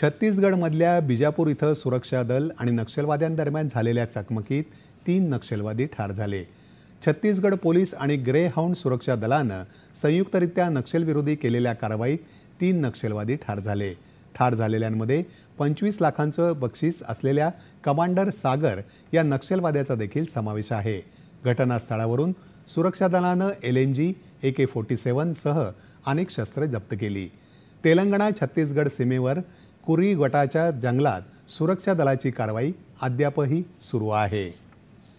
छत्तीसगडमधल्या बिजापूर इथं सुरक्षा दल आणि नक्षलवाद्यांदरम्यान झालेल्या चकमकीत तीन नक्षलवादी ठार झाले छत्तीसगड पोलीस आणि ग्रे हाऊंड सुरक्षा दलानं संयुक्तरित्या नक्षलविरोधी केलेल्या कारवाईत तीन नक्षलवादी ठार झाले ठार झालेल्यांमध्ये पंचवीस लाखांचं बक्षीस असलेल्या कमांडर सागर या नक्षलवाद्याचा देखील समावेश आहे घटनास्थळावरून सुरक्षा दलानं L N G A K forty सेवनसह अनेक शस्त्रे जप्त केली तेलंगणा छत्तीसगड सीमेवर कुरी गटाच्या जंगलात सुरक्षा दलाची कारवाई अद्यापही सुरू आहे